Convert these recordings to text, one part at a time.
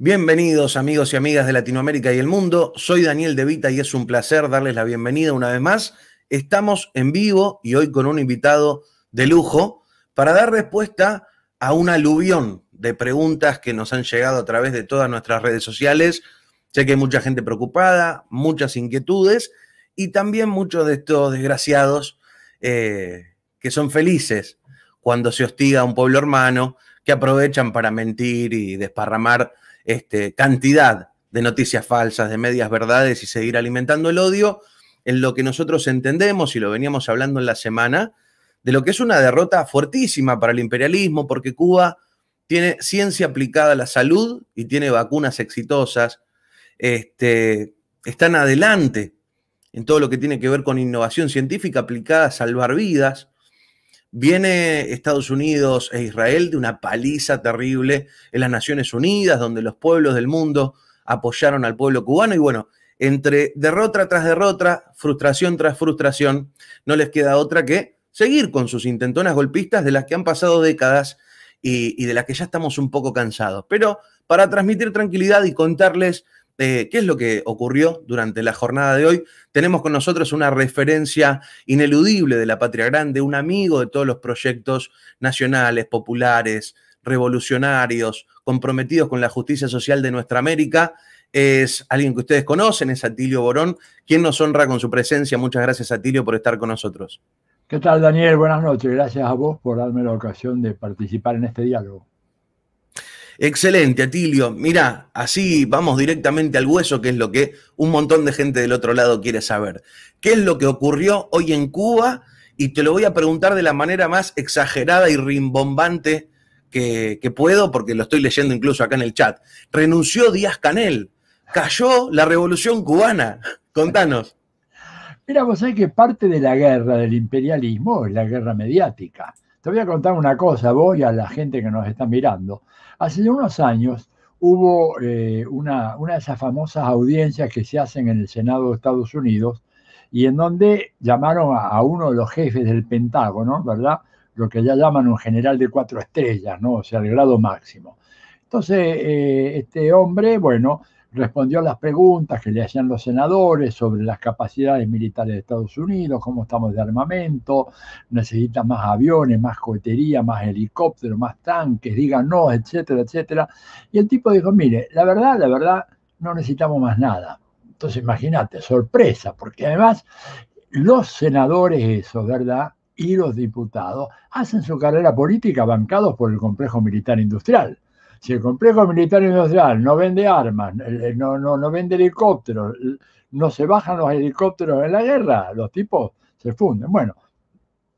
Bienvenidos amigos y amigas de Latinoamérica y el mundo. Soy Daniel De Vita y es un placer darles la bienvenida una vez más. Estamos en vivo y hoy con un invitado de lujo para dar respuesta a un aluvión de preguntas que nos han llegado a través de todas nuestras redes sociales. Sé que hay mucha gente preocupada, muchas inquietudes y también muchos de estos desgraciados eh, que son felices cuando se hostiga a un pueblo hermano, que aprovechan para mentir y desparramar este, cantidad de noticias falsas, de medias verdades y seguir alimentando el odio, en lo que nosotros entendemos, y lo veníamos hablando en la semana, de lo que es una derrota fuertísima para el imperialismo, porque Cuba tiene ciencia aplicada a la salud y tiene vacunas exitosas, este, están adelante en todo lo que tiene que ver con innovación científica aplicada a salvar vidas, Viene Estados Unidos e Israel de una paliza terrible en las Naciones Unidas, donde los pueblos del mundo apoyaron al pueblo cubano. Y bueno, entre derrota tras derrota, frustración tras frustración, no les queda otra que seguir con sus intentonas golpistas de las que han pasado décadas y, de las que ya estamos un poco cansados. Pero para transmitir tranquilidad y contarles eh, qué es lo que ocurrió durante la jornada de hoy. Tenemos con nosotros una referencia ineludible de la patria grande, un amigo de todos los proyectos nacionales, populares, revolucionarios, comprometidos con la justicia social de nuestra América. Es alguien que ustedes conocen, es Atilio Borón, quien nos honra con su presencia. Muchas gracias, Atilio, por estar con nosotros. ¿Qué tal, Daniel? Buenas noches. Gracias a vos por darme la ocasión de participar en este diálogo. Excelente, Atilio. Mira, así vamos directamente al hueso, que es lo que un montón de gente del otro lado quiere saber. ¿Qué es lo que ocurrió hoy en Cuba? Y te lo voy a preguntar de la manera más exagerada y rimbombante que, puedo, porque lo estoy leyendo incluso acá en el chat. Renunció Díaz Canel. Cayó la revolución cubana. Contanos. Mira, vos sabés que parte de la guerra del imperialismo es la guerra mediática. Te voy a contar una cosa, vos y a la gente que nos está mirando. Hace unos años hubo eh, una, de esas famosas audiencias que se hacen en el Senado de Estados Unidos y en donde llamaron a, uno de los jefes del Pentágono, ¿verdad? Lo que ya llaman un general de cuatro estrellas, ¿no? O sea, el grado máximo. Entonces, eh, este hombre, bueno, respondió a las preguntas que le hacían los senadores sobre las capacidades militares de Estados Unidos, cómo estamos de armamento, necesitan más aviones, más cohetería, más helicópteros, más tanques, díganos, etcétera, etcétera. Y el tipo dijo, mire, la verdad, la verdad, no necesitamos más nada. Entonces imagínate, sorpresa, porque además los senadores, esos ¿verdad? Y los diputados hacen su carrera política bancados por el complejo militar industrial. Si el complejo militar industrial no vende armas, no, vende helicópteros, no se bajan los helicópteros en la guerra, los tipos se funden. Bueno,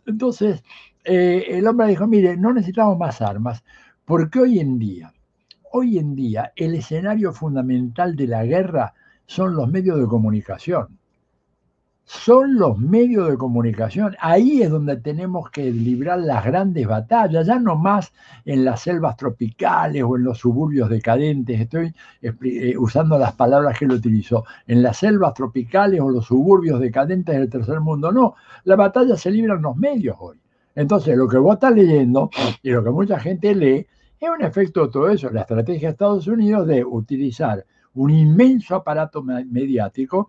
entonces eh, el hombre dijo, mire, no necesitamos más armas, porque hoy en día, hoy en día el escenario fundamental de la guerra son los medios de comunicación son los medios de comunicación. Ahí es donde tenemos que librar las grandes batallas, ya no más en las selvas tropicales o en los suburbios decadentes, estoy eh, usando las palabras que él utilizó, en las selvas tropicales o los suburbios decadentes del tercer mundo, no, la batalla se libra en los medios hoy. Entonces, lo que vos estás leyendo y lo que mucha gente lee es un efecto de todo eso, la estrategia de Estados Unidos de utilizar un inmenso aparato mediático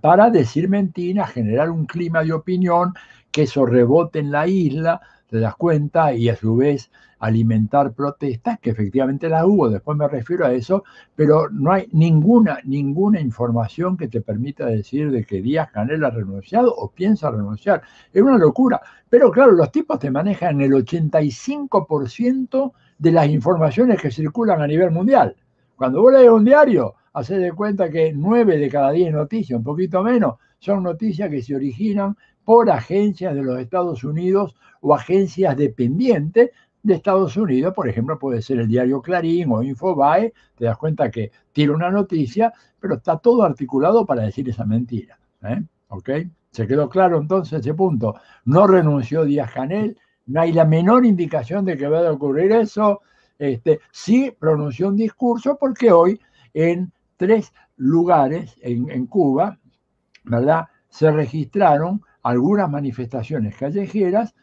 para decir mentiras, generar un clima de opinión, que eso rebote en la isla, te das cuenta, y a su vez alimentar protestas, que efectivamente las hubo, después me refiero a eso, pero no hay ninguna, ninguna información que te permita decir de que Díaz Canel ha renunciado o piensa renunciar. Es una locura. Pero claro, los tipos te manejan el 85% de las informaciones que circulan a nivel mundial. Cuando vos lees un diario, hacer de cuenta que 9 de cada 10 noticias, un poquito menos, son noticias que se originan por agencias de los Estados Unidos o agencias dependientes de Estados Unidos, por ejemplo, puede ser el diario Clarín o Infobae, te das cuenta que tira una noticia, pero está todo articulado para decir esa mentira. ¿eh? ¿Ok? ¿Se quedó claro entonces ese punto? No renunció Díaz Canel, no hay la menor indicación de que va a ocurrir eso. Este, sí pronunció un discurso porque hoy en tres lugares en, en Cuba, ¿verdad? Se registraron algunas manifestaciones callejeras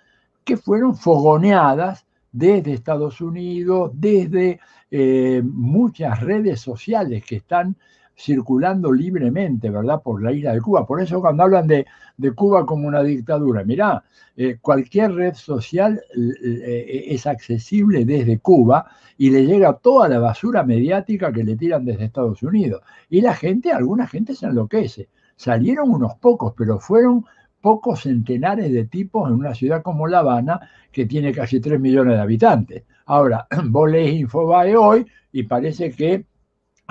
que fueron fogoneadas desde Estados Unidos, desde eh, muchas redes sociales que están circulando libremente, ¿verdad? Por la isla de Cuba. Por eso cuando hablan de, de Cuba como una dictadura, mirá, eh, cualquier red social eh, eh, es accesible desde Cuba y le llega toda la basura mediática que le tiran desde Estados Unidos. Y la gente, alguna gente se enloquece. Salieron unos pocos, pero fueron pocos centenares de tipos en una ciudad como La Habana, que tiene casi 3 millones de habitantes. Ahora, vos lees Infobae hoy y parece que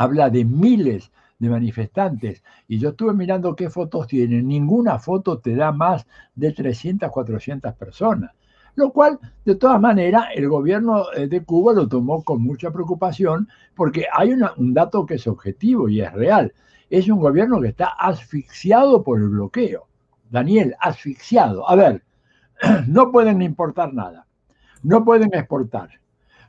habla de miles de manifestantes. Y yo estuve mirando qué fotos tienen. Ninguna foto te da más de 300, 400 personas. Lo cual, de todas maneras, el gobierno eh, de Cuba lo tomó con mucha preocupación porque hay un dato que es objetivo y es real. Es un gobierno que está asfixiado por el bloqueo. Daniel, asfixiado. A ver, no pueden importar nada. No pueden exportar.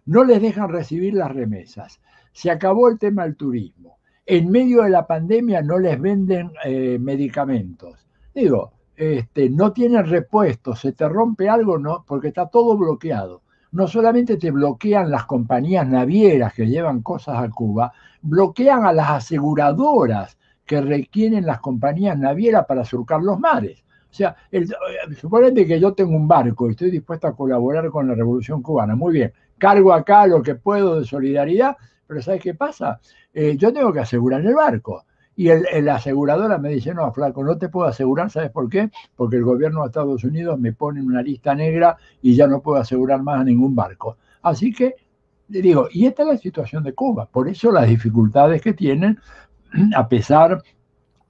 No les dejan recibir las remesas se acabó el tema del turismo. En medio de la pandemia no les venden eh, medicamentos. Digo, este, no tienen repuestos, se te rompe algo, no, porque está todo bloqueado. No solamente te bloquean las compañías navieras que llevan cosas a Cuba, bloquean a las aseguradoras que requieren las compañías navieras para surcar los mares. O sea, el, eh, que yo tengo un barco y estoy dispuesto a colaborar con la Revolución Cubana. Muy bien, cargo acá lo que puedo de solidaridad pero ¿sabes qué pasa? Eh, yo tengo que asegurar el barco. Y el, aseguradora me dice, no, flaco, no te puedo asegurar, ¿sabes por qué? Porque el gobierno de Estados Unidos me pone en una lista negra y ya no puedo asegurar más a ningún barco. Así que, le digo, y esta es la situación de Cuba. Por eso las dificultades que tienen, a pesar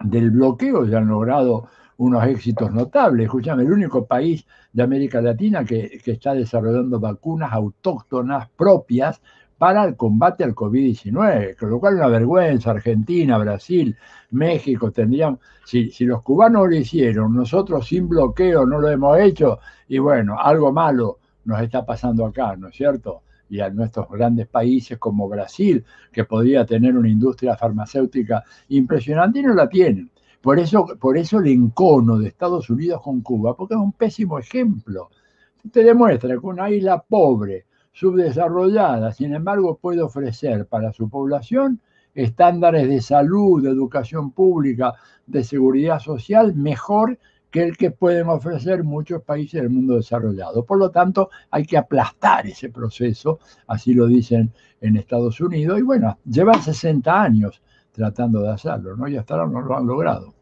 del bloqueo, ya han logrado unos éxitos notables. Escúchame, el único país de América Latina que, que está desarrollando vacunas autóctonas propias para el combate al COVID-19, con lo cual una vergüenza, Argentina, Brasil, México tendrían, si, si los cubanos lo hicieron, nosotros sin bloqueo no lo hemos hecho, y bueno, algo malo nos está pasando acá, ¿no es cierto? y a nuestros grandes países como Brasil, que podía tener una industria farmacéutica impresionante y no la tienen. Por eso, por eso el encono de Estados Unidos con Cuba, porque es un pésimo ejemplo. Te demuestra que una isla pobre, subdesarrollada. Sin embargo, puede ofrecer para su población estándares de salud, de educación pública, de seguridad social mejor que el que pueden ofrecer muchos países del mundo desarrollado. Por lo tanto, hay que aplastar ese proceso, así lo dicen en Estados Unidos, y bueno, llevan 60 años tratando de hacerlo, ¿no? Y hasta ahora no lo han logrado.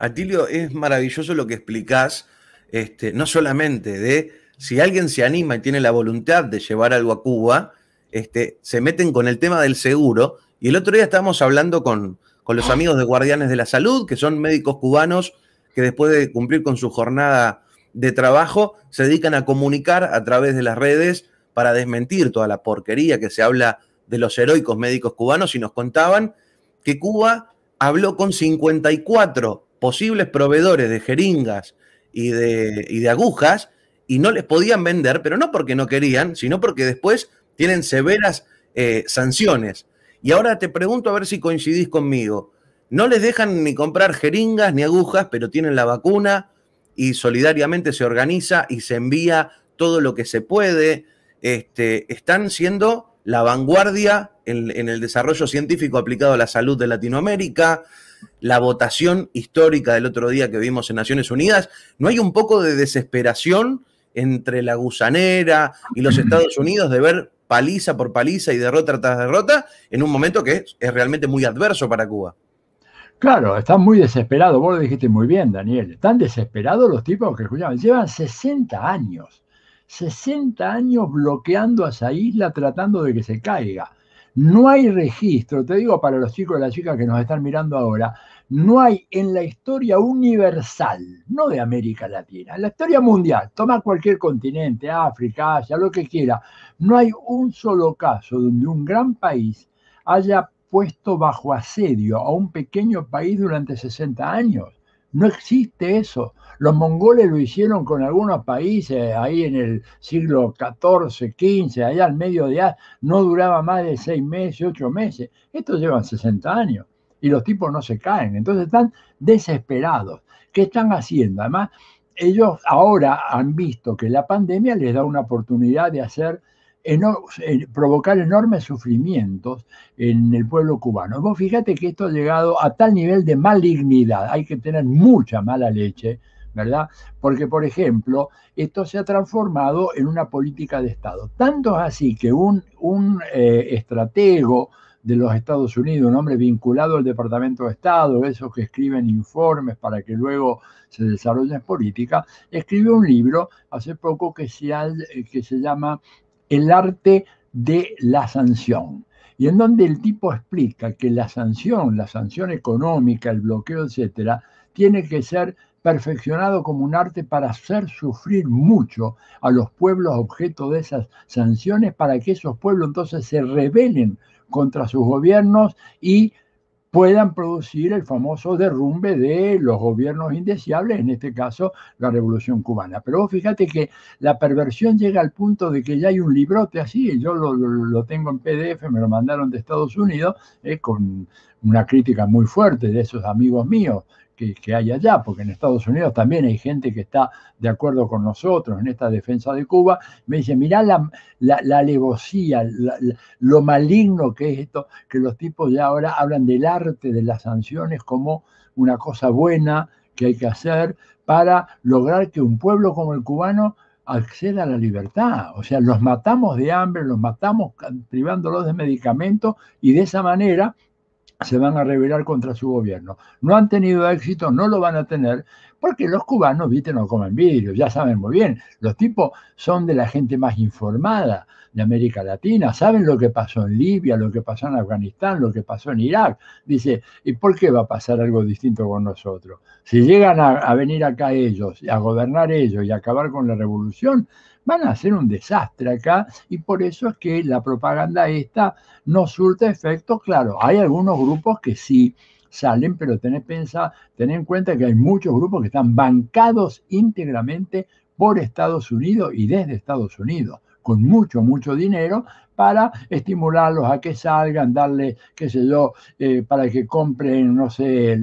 Atilio, es maravilloso lo que explicas este, no solamente de si alguien se anima y tiene la voluntad de llevar algo a Cuba, este, se meten con el tema del seguro. Y el otro día estábamos hablando con, con los amigos de Guardianes de la Salud, que son médicos cubanos que después de cumplir con su jornada de trabajo, se dedican a comunicar a través de las redes para desmentir toda la porquería que se habla de los heroicos médicos cubanos y nos contaban que Cuba habló con 54 posibles proveedores de jeringas y de, y de agujas y no les podían vender, pero no porque no querían, sino porque después tienen severas eh, sanciones. Y ahora te pregunto a ver si coincidís conmigo. No les dejan ni comprar jeringas ni agujas, pero tienen la vacuna y solidariamente se organiza y se envía todo lo que se puede. Este, están siendo la vanguardia en, el desarrollo científico aplicado a la salud de Latinoamérica, la votación histórica del otro día que vimos en Naciones Unidas. ¿No hay un poco de desesperación entre la gusanera y los Estados Unidos de ver paliza por paliza y derrota tras derrota en un momento que es, realmente muy adverso para Cuba. Claro, están muy desesperados, vos lo dijiste muy bien, Daniel, están desesperados los tipos que escuchaban, llevan 60 años, 60 años bloqueando a esa isla tratando de que se caiga. No hay registro, te digo para los chicos y las chicas que nos están mirando ahora, no hay en la historia universal, no de América Latina, en la historia mundial, toma cualquier continente, África, Asia, lo que quiera, no hay un solo caso donde un gran país haya puesto bajo asedio a un pequeño país durante 60 años. No existe eso. Los mongoles lo hicieron con algunos países ahí en el siglo XIV, XV, allá al medio de no duraba más de seis meses, ocho meses. Esto llevan 60 años y los tipos no se caen. Entonces están desesperados. ¿Qué están haciendo? Además, ellos ahora han visto que la pandemia les da una oportunidad de hacer eh, provocar enormes sufrimientos en el pueblo cubano. Vos fíjate que esto ha llegado a tal nivel de malignidad, hay que tener mucha mala leche, ¿verdad? Porque, por ejemplo, esto se ha transformado en una política de Estado. Tanto es así que un, eh, estratego de los Estados Unidos, un hombre vinculado al Departamento de Estado, esos que escriben informes para que luego se desarrolle en política, escribió un libro hace poco que se, eh, que se llama El arte de la sanción y en donde el tipo explica que la sanción, la sanción económica, el bloqueo, etcétera, tiene que ser perfeccionado como un arte para hacer sufrir mucho a los pueblos objeto de esas sanciones para que esos pueblos entonces se rebelen contra sus gobiernos y puedan producir el famoso derrumbe de los gobiernos indeseables, en este caso la Revolución Cubana. Pero fíjate que la perversión llega al punto de que ya hay un librote así, yo lo, tengo en PDF, me lo mandaron de Estados Unidos, eh, con una crítica muy fuerte de esos amigos míos, que, hay allá, porque en Estados Unidos también hay gente que está de acuerdo con nosotros en esta defensa de Cuba, me dice, mirá la, la, lo maligno que es esto, que los tipos ya ahora hablan del arte de las sanciones como una cosa buena que hay que hacer para lograr que un pueblo como el cubano acceda a la libertad. O sea, los matamos de hambre, los matamos privándolos de medicamentos y de esa manera se van a rebelar contra su gobierno. No han tenido éxito, no lo van a tener, porque los cubanos, viste, no comen vidrio ya saben muy bien, los tipos son de la gente más informada de América Latina, saben lo que pasó en Libia, lo que pasó en Afganistán, lo que pasó en Irak. Dice, ¿y por qué va a pasar algo distinto con nosotros? Si llegan a, venir acá ellos, a gobernar ellos y a acabar con la revolución, van a hacer un desastre acá y por eso es que la propaganda esta no surta efecto. Claro, hay algunos grupos que sí salen, pero tened, en cuenta que hay muchos grupos que están bancados íntegramente por Estados Unidos y desde Estados Unidos con mucho, mucho dinero para estimularlos a que salgan, darle, qué sé yo, eh, para que compren, no sé,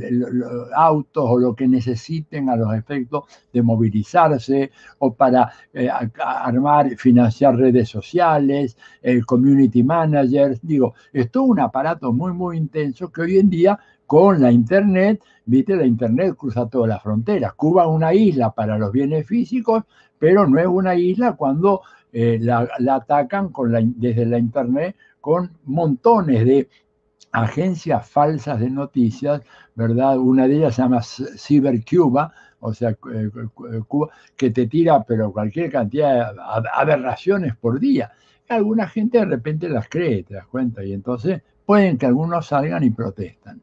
autos o lo que necesiten a los efectos de movilizarse o para eh, armar, financiar redes sociales, el community managers. Digo, es todo un aparato muy, muy intenso que hoy en día con la Internet, viste, la Internet cruza todas las fronteras. Cuba es una isla para los bienes físicos, pero no es una isla cuando eh, la, atacan con desde la Internet con montones de agencias falsas de noticias, ¿verdad? Una de ellas se llama CyberCuba, o sea, eh, eh, Cuba, que te tira pero cualquier cantidad de aberraciones por día. Alguna gente de repente las cree, te das cuenta, y entonces pueden que algunos salgan y protestan.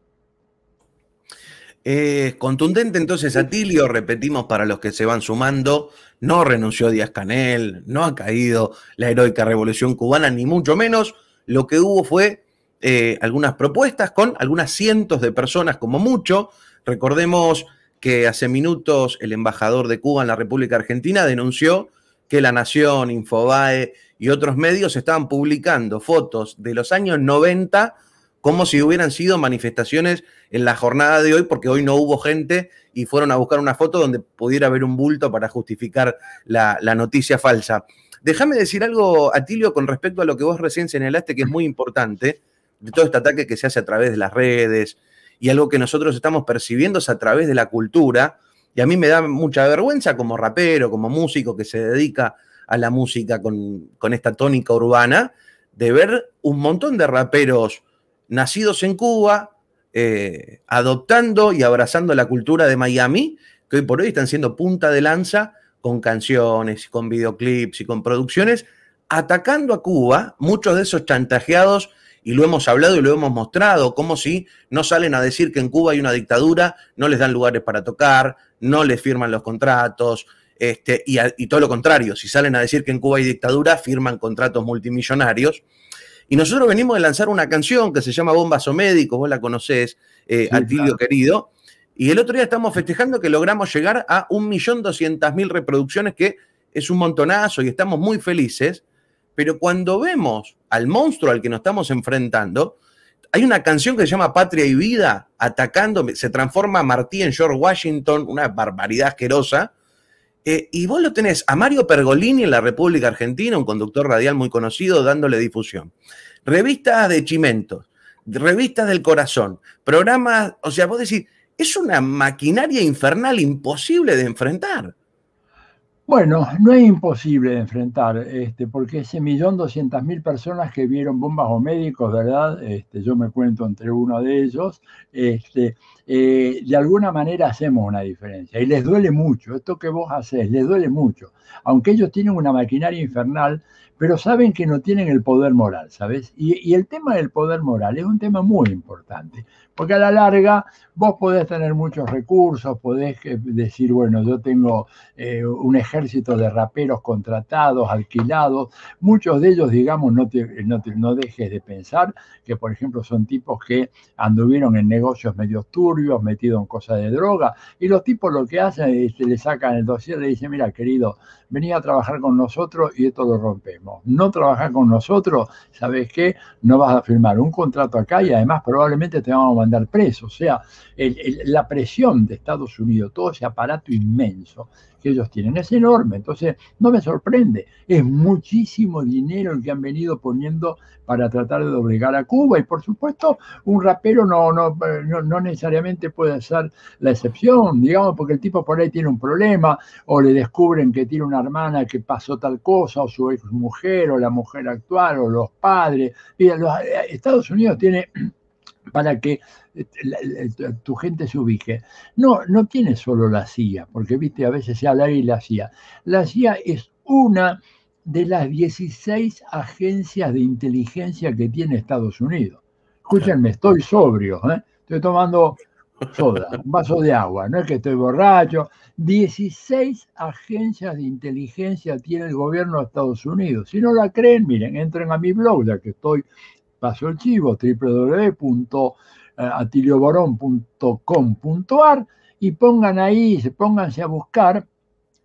Es contundente entonces Atilio, repetimos para los que se van sumando, no renunció Díaz Canel, no ha caído la heroica revolución cubana, ni mucho menos. Lo que hubo fue eh, algunas propuestas con algunas cientos de personas, como mucho. Recordemos que hace minutos el embajador de Cuba en la República Argentina denunció que La Nación, Infobae y otros medios estaban publicando fotos de los años 90 como si hubieran sido manifestaciones en la jornada de hoy, porque hoy no hubo gente y fueron a buscar una foto donde pudiera haber un bulto para justificar la, noticia falsa. Déjame decir algo, Atilio, con respecto a lo que vos recién señalaste, que es muy importante, de todo este ataque que se hace a través de las redes y algo que nosotros estamos percibiendo a través de la cultura. Y a mí me da mucha vergüenza como rapero, como músico que se dedica a la música con esta tónica urbana, de ver un montón de raperos nacidos en Cuba, eh, adoptando y abrazando la cultura de Miami, que hoy por hoy están siendo punta de lanza con canciones, con videoclips y con producciones, atacando a Cuba, muchos de esos chantajeados, y lo hemos hablado y lo hemos mostrado, como si no salen a decir que en Cuba hay una dictadura, no les dan lugares para tocar, no les firman los contratos, este, y, y todo lo contrario, si salen a decir que en Cuba hay dictadura, firman contratos multimillonarios. Y nosotros venimos de lanzar una canción que se llama Bombas o Médicos, vos la conocés, eh, al querido. Y el otro día estamos festejando que logramos llegar a 1.200.000 reproducciones, que es un montonazo y estamos muy felices. Pero cuando vemos al monstruo al que nos estamos enfrentando, hay una canción que se llama Patria y Vida, atacando, se transforma Martí en George Washington, una barbaridad asquerosa, eh, y vos lo tenés a Mario Pergolini en la República Argentina, un conductor radial muy conocido, dándole difusión. Revistas de Chimentos, revistas del corazón, programas, o sea, vos decís, es una maquinaria infernal imposible de enfrentar. Bueno, no es imposible de enfrentar, este, porque ese millón doscientas mil personas que vieron bombas o médicos, ¿verdad? Este, yo me cuento entre uno de ellos, este, eh, de alguna manera hacemos una diferencia y les duele mucho, esto que vos haces, les duele mucho, aunque ellos tienen una maquinaria infernal, pero saben que no tienen el poder moral, ¿sabes? y el tema del poder moral es un tema muy importante, porque a la larga vos podés tener muchos recursos, podés decir, bueno, yo tengo eh, un ejército de raperos contratados, alquilados, muchos de ellos, digamos, no, dejes de pensar que, por ejemplo, son tipos que anduvieron en negocios medio turbios, metidos en cosas de droga, y los tipos lo que hacen es que le sacan el dossier, le dicen, mira, querido, vení a trabajar con nosotros y esto lo rompemos. No trabajar con nosotros, ¿sabes qué? No vas a firmar un contrato acá y además probablemente te vamos a mandar dar preso. O sea, la presión de Estados Unidos, todo ese aparato inmenso que ellos tienen, es enorme. Entonces, no me sorprende. Es muchísimo dinero el que han venido poniendo para tratar de doblegar a Cuba. Y por supuesto, un rapero no, no, no, necesariamente puede ser la excepción, digamos, porque el tipo por ahí tiene un problema, o le descubren que tiene una hermana que pasó tal cosa, o su ex mujer, o la mujer actual, o los padres. Mira, los, eh, Estados Unidos tiene para que eh, eh, tu gente se ubique. No, no tiene solo la CIA, porque viste, a veces se habla de la CIA. La CIA es una de las 16 agencias de inteligencia que tiene Estados Unidos. Escúchenme, estoy sobrio, ¿eh? estoy tomando soda, un vaso de agua, no es que estoy borracho. 16 agencias de inteligencia tiene el gobierno de Estados Unidos. Si no la creen, miren, entren a mi blog, ya que estoy paso archivo eh, y pongan ahí, pónganse a buscar.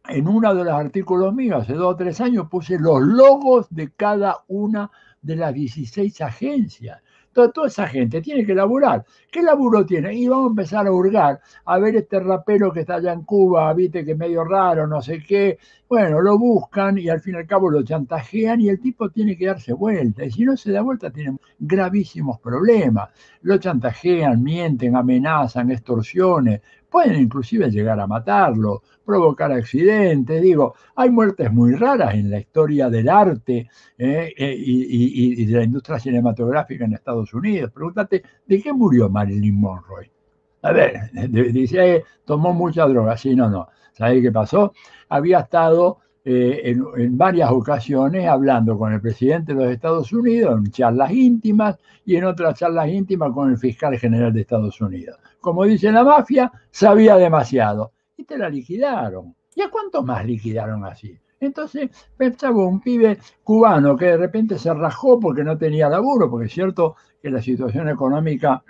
En uno de los artículos míos, hace dos o tres años, puse los logos de cada una de las 16 agencias. Toda, esa gente tiene que laburar. ¿Qué laburo tiene? Y vamos a empezar a hurgar, a ver este rapero que está allá en Cuba, viste que medio raro, no sé qué. Bueno, lo buscan y al fin y al cabo lo chantajean y el tipo tiene que darse vuelta. Y si no se da vuelta, tienen gravísimos problemas. Lo chantajean, mienten, amenazan, extorsiones, pueden inclusive llegar a matarlo, provocar accidentes, digo, hay muertes muy raras en la historia del arte eh, eh, y, de la industria cinematográfica en Estados Unidos. Pregúntate, ¿de qué murió Marilyn Monroe? A ver, dice, eh, tomó mucha droga, sí, no, no. ¿Sabes qué pasó? Había estado eh, en, varias ocasiones hablando con el presidente de los Estados Unidos en charlas íntimas y en otras charlas íntimas con el fiscal general de Estados Unidos. Como dice la mafia, sabía demasiado y te la liquidaron. ¿Y a cuántos más liquidaron así? Entonces pensaba un pibe cubano que de repente se rajó porque no tenía laburo, porque es cierto que la situación económica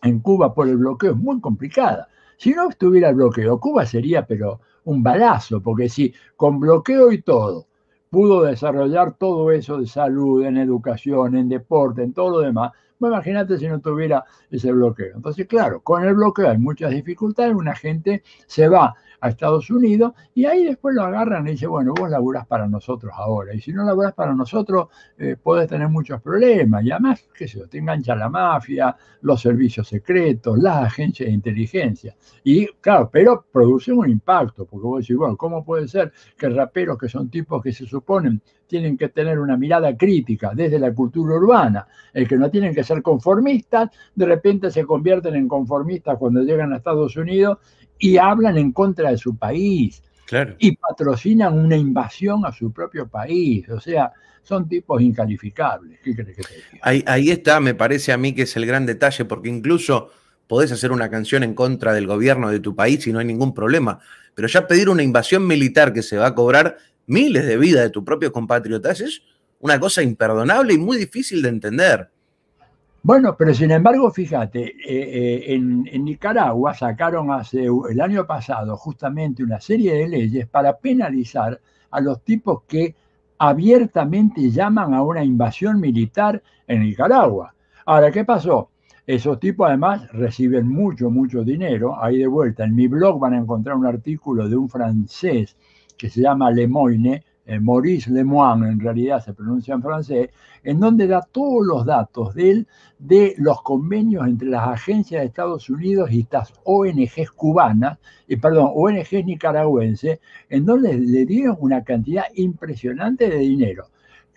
en Cuba por el bloqueo es muy complicada. Si no estuviera el bloqueo, Cuba sería, pero un balazo, porque si con bloqueo y todo pudo desarrollar todo eso de salud, en educación, en deporte, en todo lo demás, pues imagínate si no tuviera ese bloqueo. Entonces, claro, con el bloqueo hay muchas dificultades, una gente se va a Estados Unidos y ahí después lo agarran y dicen, bueno, vos laburás para nosotros ahora. Y si no laburás para nosotros, eh, podés tener muchos problemas. Y además, qué sé yo, te engancha la mafia, los servicios secretos, las agencias de inteligencia. Y claro, pero produce un impacto, porque vos decís, bueno, ¿cómo puede ser que raperos que son tipos que se suponen tienen que tener una mirada crítica desde la cultura urbana, el que no tienen que ser conformistas, de repente se convierten en conformistas cuando llegan a Estados Unidos y hablan en contra de su país. Y patrocinan una invasión a su propio país. O sea, son tipos incalificables. Ahí, ahí está, me parece a mí que es el gran detalle, porque incluso podés hacer una canción en contra del gobierno de tu país y no hay ningún problema. Pero ya pedir una invasión militar que se va a cobrar miles de vidas de tus propios compatriotas es una cosa imperdonable y muy difícil de entender. Bueno, pero sin embargo, fíjate, eh, eh, en, Nicaragua sacaron hace el año pasado justamente una serie de leyes para penalizar a los tipos que abiertamente llaman a una invasión militar en Nicaragua. Ahora, ¿qué pasó? Esos tipos además reciben mucho, mucho dinero. Ahí de vuelta, en mi blog van a encontrar un artículo de un francés que se llama Lemoine, eh, Maurice Lemoine, en realidad se pronuncia en francés, en donde da todos los datos de él, de los convenios entre las agencias de Estados Unidos y estas ONGs cubanas, y eh, perdón, ONG nicaragüenses, en donde le dieron una cantidad impresionante de dinero.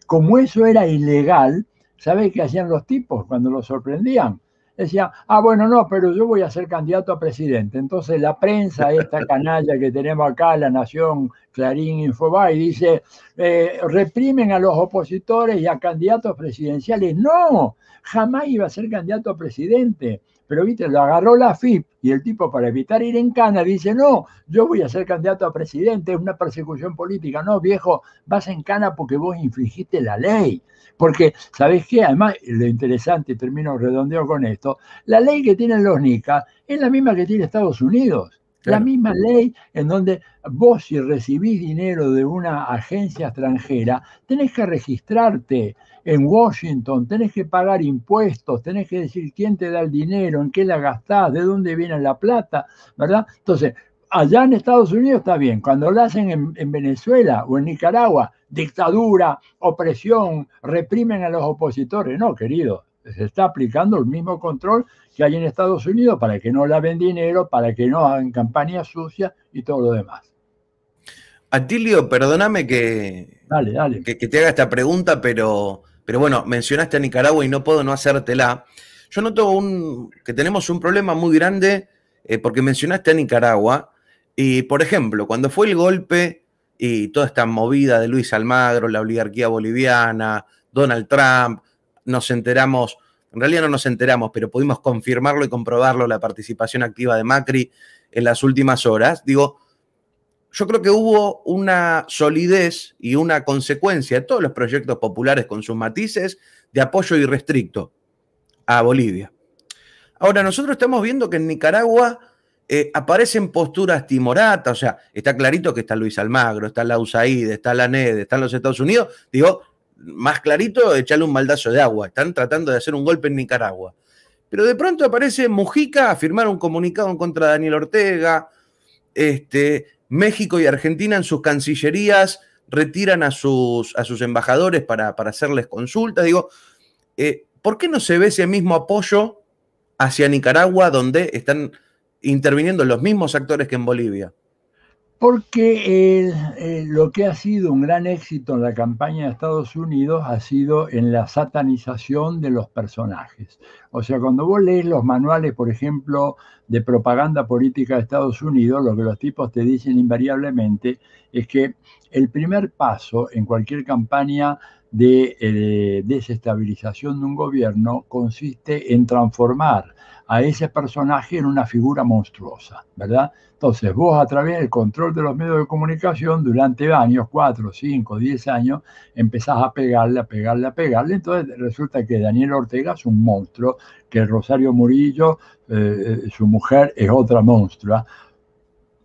Como eso era ilegal, ¿sabe qué hacían los tipos cuando los sorprendían? decía, ah, bueno, no, pero yo voy a ser candidato a presidente. Entonces la prensa, esta canalla que tenemos acá, La Nación, Clarín, Infobay, dice, eh, reprimen a los opositores y a candidatos presidenciales. No, jamás iba a ser candidato a presidente. Pero viste, lo agarró la FIP y el tipo para evitar ir en cana dice, no, yo voy a ser candidato a presidente, es una persecución política. No, viejo, vas en cana porque vos infringiste la ley. Porque, ¿sabés qué? Además, lo interesante, termino redondeo con esto, la ley que tienen los NICA es la misma que tiene Estados Unidos. La misma ley en donde vos si recibís dinero de una agencia extranjera, tenés que registrarte en Washington, tenés que pagar impuestos, tenés que decir quién te da el dinero, en qué la gastás, de dónde viene la plata, ¿verdad? Entonces, allá en Estados Unidos está bien, cuando lo hacen en, Venezuela o en Nicaragua, dictadura, opresión, reprimen a los opositores. No, querido, se está aplicando el mismo control que hay en Estados Unidos para que no laven dinero, para que no hagan campaña sucia y todo lo demás. Atilio, perdóname que, que te haga esta pregunta, pero pero bueno, mencionaste a Nicaragua y no puedo no hacértela. Yo noto que tenemos un problema muy grande eh, porque mencionaste a Nicaragua. Y, por ejemplo, cuando fue el golpe y toda esta movida de Luis Almagro, la oligarquía boliviana, Donald Trump, nos enteramos, en realidad no nos enteramos, pero pudimos confirmarlo y comprobarlo, la participación activa de Macri en las últimas horas. Digo, yo creo que hubo una solidez y una consecuencia de todos los proyectos populares con sus matices de apoyo irrestricto a Bolivia. Ahora, nosotros estamos viendo que en Nicaragua eh, aparecen posturas timoratas, o sea, está clarito que está Luis Almagro, está la USAID, está la NED, están los Estados Unidos, digo, más clarito, echarle un maldazo de agua, están tratando de hacer un golpe en Nicaragua. Pero de pronto aparece Mujica a firmar un comunicado en contra de Daniel Ortega, este, México y Argentina en sus cancillerías retiran a sus, a sus embajadores para, para, hacerles consultas. Digo, eh, ¿por qué no se ve ese mismo apoyo hacia Nicaragua, donde están interviniendo los mismos actores que en Bolivia? porque lo que ha sido un gran éxito en la campaña de Estados Unidos ha sido en la satanización de los personajes. O sea, cuando vos lees los manuales, por ejemplo, de propaganda política de Estados Unidos, lo que los tipos te dicen invariablemente es que el primer paso en cualquier campaña de eh, desestabilización de un gobierno consiste en transformar a ese personaje en una figura monstruosa, ¿verdad? Entonces vos a través del control de los medios de comunicación durante años, cuatro, cinco, diez años, empezás a pegarle, a pegarle, a pegarle. Entonces resulta que Daniel Ortega es un monstruo, que Rosario Murillo, eh, eh, su mujer, es otra monstrua.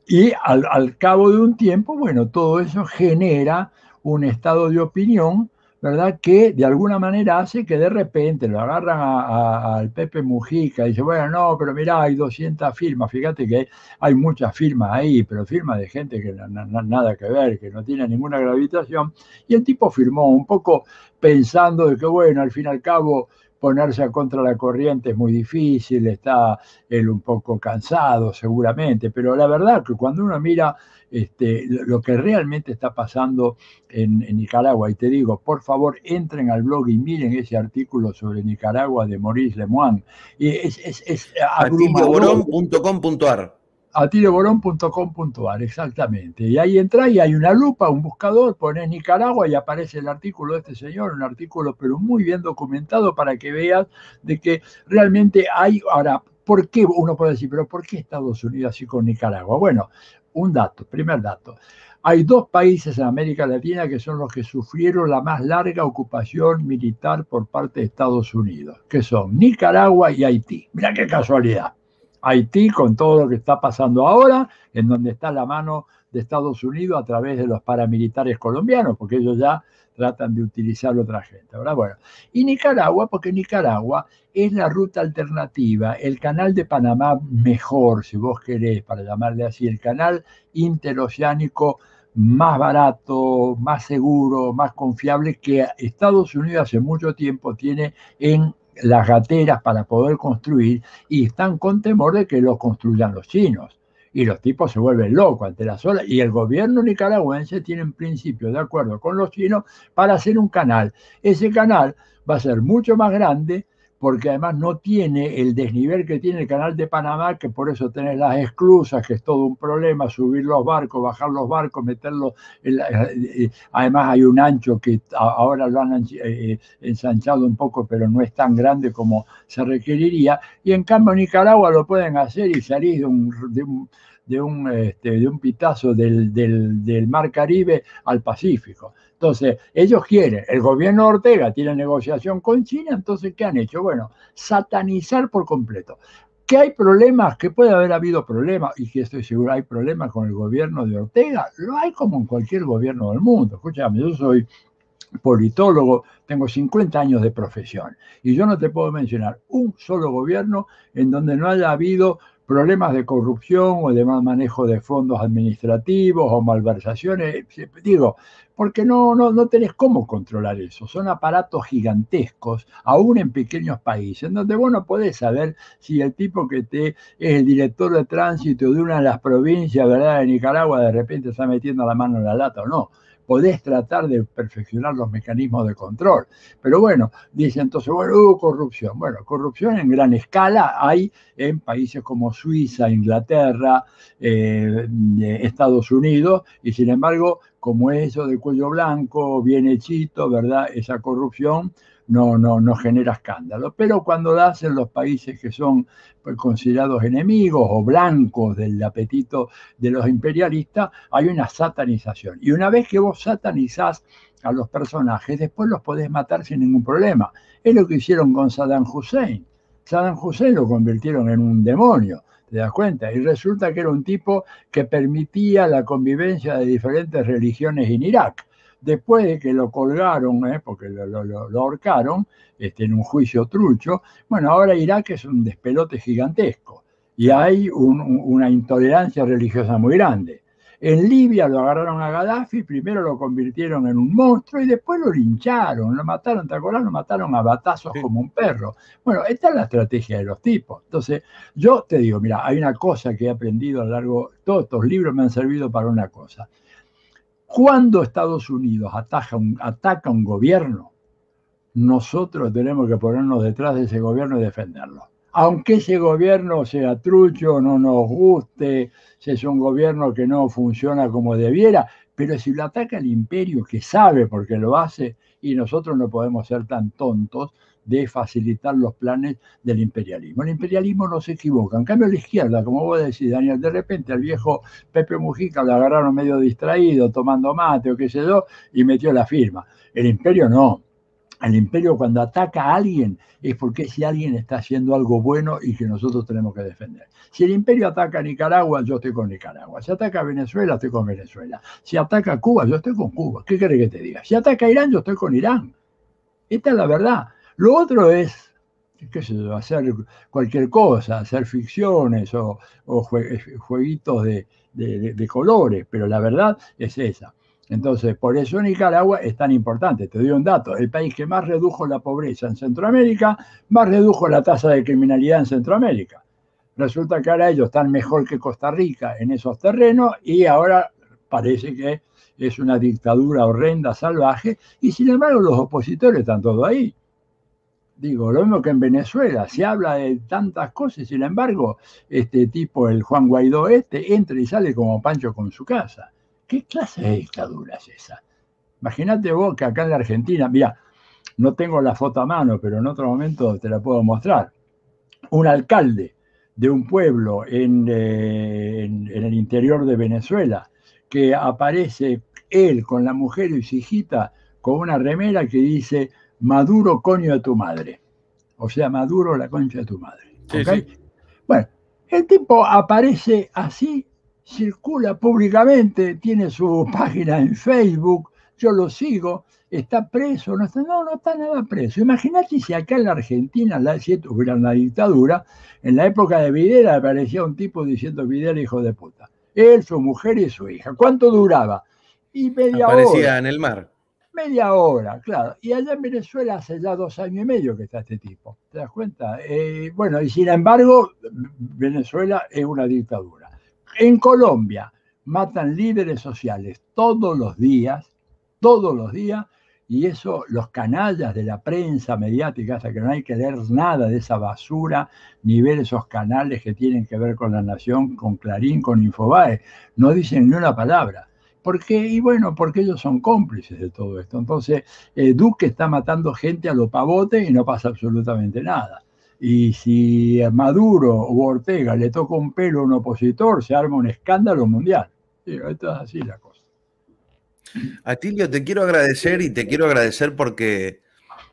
Y al, al cabo de un tiempo, bueno, todo eso genera un estado de opinión ¿verdad? Que de alguna manera hace que de repente lo agarran al Pepe Mujica y dice, bueno, no, pero mirá, hay 200 firmas, fíjate que hay, muchas firmas ahí, pero firmas de gente que no nada que ver, que no tiene ninguna gravitación, y el tipo firmó un poco pensando de que, bueno, al fin y al cabo ponerse a contra la corriente es muy difícil, está él un poco cansado seguramente, pero la verdad que cuando uno mira este, lo que realmente está pasando en, Nicaragua, y te digo, por favor entren al blog y miren ese artículo sobre Nicaragua de Maurice Lemoine, y es, es, a tiroborón.com.ar, exactamente. Y ahí entra y hay una lupa, un buscador, pones Nicaragua y aparece el artículo de este señor, un artículo pero muy bien documentado para que veas de que realmente hay, ahora, ¿por qué? Uno puede decir, pero ¿por qué Estados Unidos así con Nicaragua? Bueno, un dato, primer dato. Hay dos países en América Latina que son los que sufrieron la más larga ocupación militar por parte de Estados Unidos, que son Nicaragua y Haití. Mira qué casualidad. Haití con todo lo que está pasando ahora, en donde está la mano de Estados Unidos a través de los paramilitares colombianos, porque ellos ya tratan de utilizar otra gente. Ahora, Bueno, y Nicaragua, porque Nicaragua es la ruta alternativa, el canal de Panamá mejor, si vos querés, para llamarle así, el canal interoceánico más barato, más seguro, más confiable que Estados Unidos hace mucho tiempo tiene en las gateras para poder construir y están con temor de que los construyan los chinos. Y los tipos se vuelven locos ante la sola. Y el gobierno nicaragüense tiene en principio de acuerdo con los chinos para hacer un canal. Ese canal va a ser mucho más grande porque además no tiene el desnivel que tiene el canal de Panamá, que por eso tenés las esclusas, que es todo un problema, subir los barcos, bajar los barcos, meterlos, eh, eh, además hay un ancho que ahora lo han eh, ensanchado un poco, pero no es tan grande como se requeriría, y en cambio Nicaragua lo pueden hacer y salir de un, de un este, de un pitazo del, del, del, Mar Caribe al Pacífico. Entonces, ellos quieren, el gobierno Ortega tiene negociación con China, entonces, ¿qué han hecho? Bueno, satanizar por completo. Que hay problemas, que puede haber habido problemas, y que estoy seguro hay problemas con el gobierno de Ortega, lo hay como en cualquier gobierno del mundo. Escúchame, yo soy politólogo, tengo 50 años de profesión, y yo no te puedo mencionar un solo gobierno en donde no haya habido problemas de corrupción o de mal manejo de fondos administrativos o malversaciones. Digo, porque no, no, no tenés cómo controlar eso. Son aparatos gigantescos, aún en pequeños países, donde vos no podés saber si el tipo que te, es el director de tránsito de una de las provincias ¿verdad? de Nicaragua de repente está metiendo la mano en la lata o no podés tratar de perfeccionar los mecanismos de control. Pero bueno, dice entonces, bueno, hubo uh, corrupción. Bueno, corrupción en gran escala hay en países como Suiza, Inglaterra, eh, Estados Unidos, y sin embargo, como eso de cuello blanco, bien hechito, ¿verdad? Esa corrupción no, no, no genera escándalo. Pero cuando la hacen los países que son pues, considerados enemigos o blancos del apetito de los imperialistas, hay una satanización. Y una vez que vos satanizás a los personajes, después los podés matar sin ningún problema. Es lo que hicieron con Saddam Hussein. Saddam Hussein lo convirtieron en un demonio. ¿Te das cuenta? Y resulta que era un tipo que permitía la convivencia de diferentes religiones en Irak. Después de que lo colgaron, eh, porque lo, lo, ahorcaron este, en un juicio trucho, bueno, ahora Irak es un despelote gigantesco y hay una intolerancia religiosa muy grande. En Libia lo agarraron a Gaddafi, primero lo convirtieron en un monstruo y después lo lincharon, lo mataron, ¿te Lo mataron a batazos como un perro. Bueno, esta es la estrategia de los tipos. Entonces, yo te digo, mira, hay una cosa que he aprendido a lo largo, todos estos libros me han servido para una cosa. Cuando Estados Unidos ataca un, ataca un gobierno, nosotros tenemos que ponernos detrás de ese gobierno y defenderlo aunque ese gobierno sea trucho, no nos guste, si es un gobierno que no funciona como debiera, pero si lo ataca el imperio, que sabe por qué lo hace, y nosotros no podemos ser tan tontos de facilitar los planes del imperialismo. El imperialismo no se equivoca. En cambio, la izquierda, como vos decís, Daniel, de repente al viejo Pepe Mujica lo agarraron medio distraído, tomando mate o qué sé yo, y metió la firma. El imperio no. El imperio cuando ataca a alguien es porque si alguien está haciendo algo bueno y que nosotros tenemos que defender. Si el imperio ataca a Nicaragua, yo estoy con Nicaragua. Si ataca a Venezuela, estoy con Venezuela. Si ataca a Cuba, yo estoy con Cuba. ¿Qué querés que te diga? Si ataca a Irán, yo estoy con Irán. Esta es la verdad. Lo otro es, qué sé hacer cualquier cosa, hacer ficciones o, eh, jueguitos de colores, pero la verdad es esa. Entonces, por eso Nicaragua es tan importante. Te doy un dato, el país que más redujo la pobreza en Centroamérica, más redujo la tasa de criminalidad en Centroamérica. Resulta que ahora ellos están mejor que Costa Rica en esos terrenos y ahora parece que es una dictadura horrenda, salvaje, y sin embargo los opositores están todos ahí. Digo, lo mismo que en Venezuela, se habla de tantas cosas, sin embargo, este tipo, el Juan Guaidó este, entra y sale como Pancho con su casa. ¿Qué clase de dictadura es esa? Imagínate vos que acá en la Argentina, mira, no tengo la foto a mano, pero en otro momento te la puedo mostrar. Un alcalde de un pueblo en, eh, el interior de Venezuela, que aparece él con la mujer y su hijita con una remera que dice Maduro coño de tu madre. O sea, Maduro la concha de tu madre. Bueno, el tipo aparece así circula públicamente, tiene su página en Facebook, yo lo sigo, está preso, no está, no, no está nada preso. Imagínate si acá en la Argentina, la, si hubiera una dictadura, en la época de Videla aparecía un tipo diciendo Videla hijo de puta. Él, su mujer y su hija. ¿Cuánto duraba? Y media aparecía en el mar. Media hora, claro. Y allá en Venezuela hace ya dos años y medio que está este tipo. ¿Te das cuenta? Eh, bueno, y sin embargo, Venezuela es una dictadura. En Colombia matan líderes sociales todos los días, todos los días, y eso los canallas de la prensa mediática, hasta que no hay que leer nada de esa basura, ni ver esos canales que tienen que ver con la nación, con Clarín, con Infobae, no dicen ni una palabra. ¿Por qué? Y bueno, porque ellos son cómplices de todo esto. Entonces, eh, Duque está matando gente a lo pavote y no pasa absolutamente nada. Y si a Maduro o Ortega le toca un pelo a un opositor, se arma un escándalo mundial. esto es así la cosa. Atilio, te quiero agradecer y te quiero agradecer porque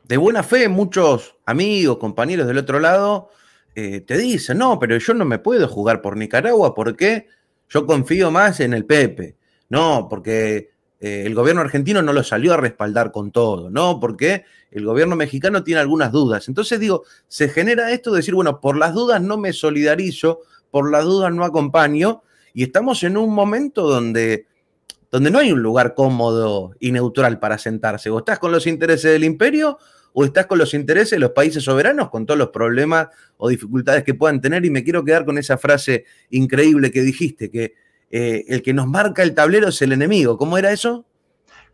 de buena fe muchos amigos, compañeros del otro lado, eh, te dicen, no, pero yo no me puedo jugar por Nicaragua porque yo confío más en el Pepe. No, porque eh, el gobierno argentino no lo salió a respaldar con todo, ¿no? Porque el gobierno mexicano tiene algunas dudas. Entonces digo, se genera esto de decir, bueno, por las dudas no me solidarizo, por las dudas no acompaño, y estamos en un momento donde, donde no hay un lugar cómodo y neutral para sentarse. O estás con los intereses del imperio o estás con los intereses de los países soberanos, con todos los problemas o dificultades que puedan tener. Y me quiero quedar con esa frase increíble que dijiste, que eh, el que nos marca el tablero es el enemigo. ¿Cómo era eso?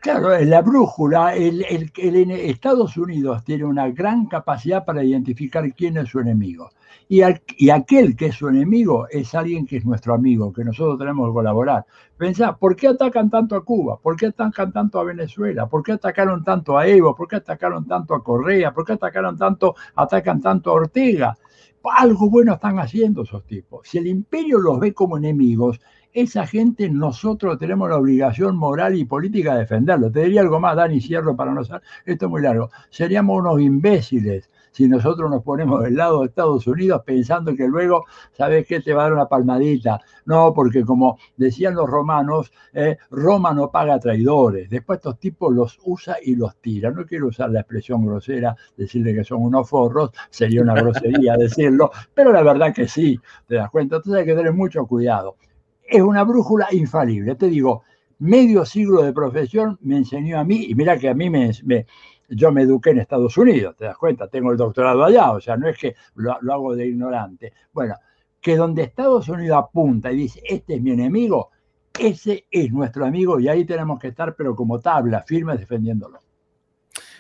Claro, la brújula, el, Estados Unidos tiene una gran capacidad para identificar quién es su enemigo. Y, y, aquel que es su enemigo es alguien que es nuestro amigo, que nosotros tenemos que colaborar. Pensá, ¿por qué atacan tanto a Cuba? ¿Por qué atacan tanto a Venezuela? ¿Por qué atacaron tanto a Evo? ¿Por qué atacaron tanto a Correa? ¿Por qué atacaron tanto, atacan tanto a Ortega? Algo bueno están haciendo esos tipos. Si el imperio los ve como enemigos, esa gente nosotros tenemos la obligación moral y política de defenderlo. Te diría algo más, Dani, cierro para no ser, esto es muy largo. Seríamos unos imbéciles si nosotros nos ponemos del lado de Estados Unidos pensando que luego, ¿sabes qué? Te va a dar una palmadita. No, porque como decían los romanos, eh, Roma no paga traidores. Después estos tipos los usa y los tira. No quiero usar la expresión grosera, decirle que son unos forros, sería una grosería decirlo, pero la verdad que sí, te das cuenta. Entonces hay que tener mucho cuidado es una brújula infalible. Te digo, medio siglo de profesión me enseñó a mí, y mira que a mí me, yo me eduqué en Estados Unidos, te das cuenta, tengo el doctorado allá, o sea, no es que lo, lo hago de ignorante. Bueno, que donde Estados Unidos apunta y dice, este es mi enemigo, ese es nuestro amigo y ahí tenemos que estar, pero como tabla, firme, defendiéndolo.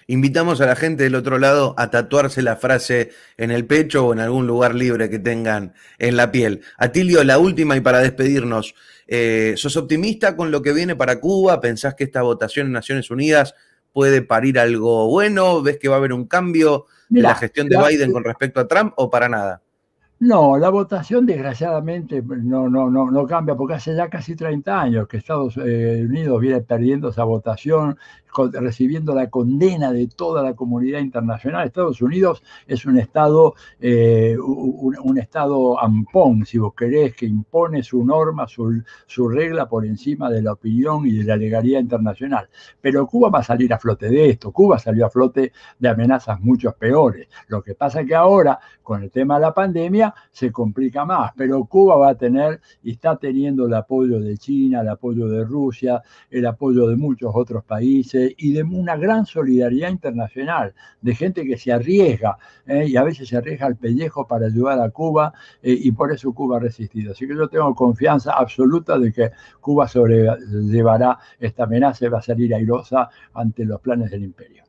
Invitamos a la gente del otro lado a tatuarse la frase en el pecho o en algún lugar libre que tengan en la piel. Atilio, la última y para despedirnos, eh, ¿sos optimista con lo que viene para Cuba? ¿Pensás que esta votación en Naciones Unidas puede parir algo bueno? ¿Ves que va a haber un cambio en la gestión de Biden con respecto a Trump o para nada? No, la votación desgraciadamente no, no, no, no cambia porque hace ya casi 30 años que Estados eh, Unidos viene perdiendo esa votación, recibiendo la condena de toda la comunidad internacional. Estados Unidos es un Estado, eh, un, Estado ampón, si vos querés, que impone su norma, su, su regla por encima de la opinión y de la legalidad internacional. Pero Cuba va a salir a flote de esto. Cuba salió a flote de amenazas mucho peores. Lo que pasa es que ahora, con el tema de la pandemia, se complica más, pero Cuba va a tener y está teniendo el apoyo de China, el apoyo de Rusia, el apoyo de muchos otros países y de una gran solidaridad internacional, de gente que se arriesga eh, y a veces se arriesga al pellejo para ayudar a Cuba eh, y por eso Cuba ha resistido. Así que yo tengo confianza absoluta de que Cuba sobrellevará esta amenaza y va a salir airosa ante los planes del imperio.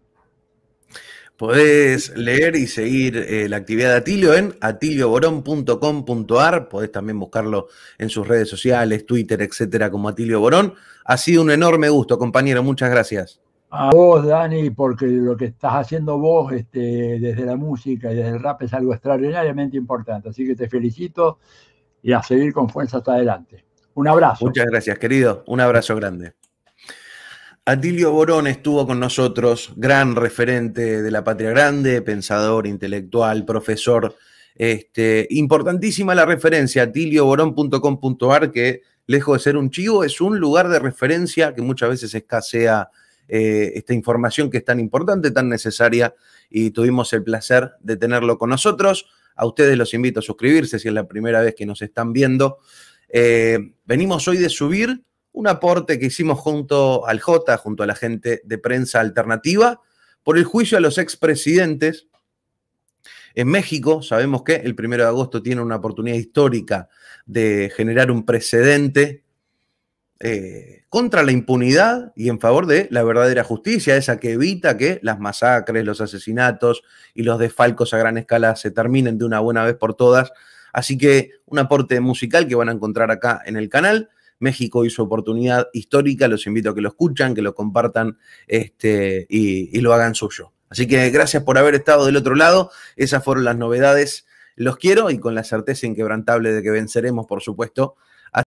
Podés leer y seguir eh, la actividad de Atilio en atilioborón.com.ar. Podés también buscarlo en sus redes sociales, Twitter, etcétera, como Atilio Borón. Ha sido un enorme gusto, compañero. Muchas gracias. A vos, Dani, porque lo que estás haciendo vos este, desde la música y desde el rap es algo extraordinariamente importante. Así que te felicito y a seguir con fuerza hasta adelante. Un abrazo. Muchas gracias, querido. Un abrazo grande. Atilio Borón estuvo con nosotros, gran referente de la patria grande, pensador, intelectual, profesor. Este, importantísima la referencia, atilioborón.com.ar, que lejos de ser un chivo, es un lugar de referencia que muchas veces escasea eh, esta información que es tan importante, tan necesaria, y tuvimos el placer de tenerlo con nosotros. A ustedes los invito a suscribirse si es la primera vez que nos están viendo. Eh, venimos hoy de subir un aporte que hicimos junto al J, junto a la gente de prensa alternativa, por el juicio a los expresidentes. En México, sabemos que el primero de agosto tiene una oportunidad histórica de generar un precedente eh, contra la impunidad y en favor de la verdadera justicia, esa que evita que las masacres, los asesinatos y los desfalcos a gran escala se terminen de una buena vez por todas. Así que un aporte musical que van a encontrar acá en el canal. México y su oportunidad histórica. Los invito a que lo escuchan, que lo compartan este, y lo hagan suyo. Así que gracias por haber estado del otro lado. Esas fueron las novedades. Los quiero y con la certeza inquebrantable de que venceremos, por supuesto,